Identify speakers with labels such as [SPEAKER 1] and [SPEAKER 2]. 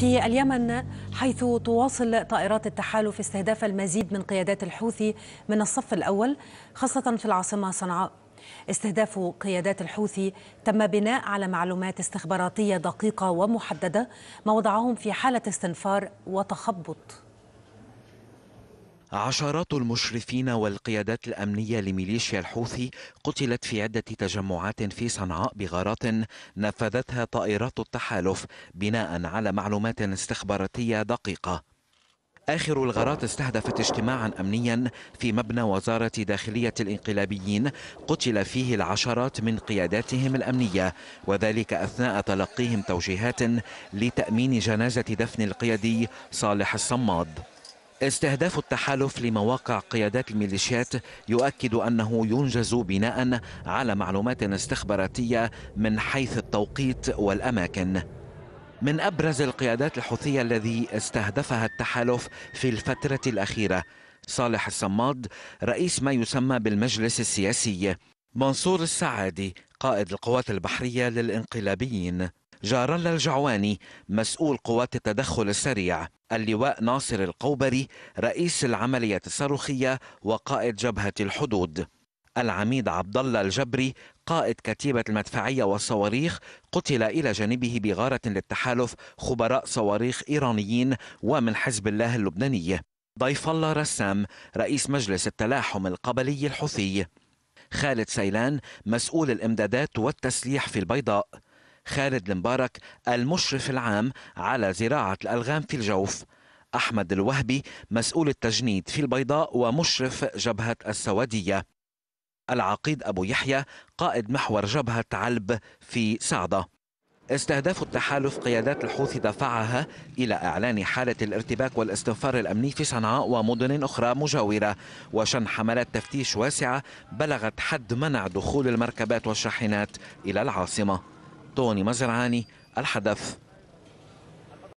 [SPEAKER 1] في اليمن حيث تواصل طائرات التحالف استهداف المزيد من قيادات الحوثي من الصف الأول خاصة في العاصمة صنعاء استهداف قيادات الحوثي تم بناء على معلومات استخباراتية دقيقة ومحددة ما وضعهم في حالة استنفار وتخبط
[SPEAKER 2] عشرات المشرفين والقيادات الأمنية لميليشيا الحوثي قتلت في عدة تجمعات في صنعاء بغارات نفذتها طائرات التحالف بناء على معلومات استخباراتية دقيقة آخر الغارات استهدفت اجتماعا أمنيا في مبنى وزارة داخلية الإنقلابيين قتل فيه العشرات من قياداتهم الأمنية وذلك أثناء تلقيهم توجيهات لتأمين جنازة دفن القيادي صالح الصماد استهداف التحالف لمواقع قيادات الميليشيات يؤكد أنه ينجز بناء على معلومات استخباراتية من حيث التوقيت والأماكن من أبرز القيادات الحوثية الذي استهدفها التحالف في الفترة الأخيرة صالح الصماد رئيس ما يسمى بالمجلس السياسي منصور السعادي قائد القوات البحرية للإنقلابيين الله الجعواني مسؤول قوات التدخل السريع اللواء ناصر القوبري رئيس العملية الصاروخية وقائد جبهة الحدود العميد عبد الله الجبري قائد كتيبة المدفعية والصواريخ قتل إلى جانبه بغارة للتحالف خبراء صواريخ إيرانيين ومن حزب الله اللبناني ضيف الله رسام رئيس مجلس التلاحم القبلي الحوثي خالد سيلان مسؤول الإمدادات والتسليح في البيضاء خالد المبارك المشرف العام على زراعة الألغام في الجوف أحمد الوهبي مسؤول التجنيد في البيضاء ومشرف جبهة السوادية العقيد أبو يحيى قائد محور جبهة علب في سعدة استهداف التحالف قيادات الحوثي دفعها إلى إعلان حالة الارتباك والاستنفار الأمني في صنعاء ومدن أخرى مجاورة وشن حملات تفتيش واسعة بلغت حد منع دخول المركبات والشاحنات إلى العاصمة توني مزرعاني الحدث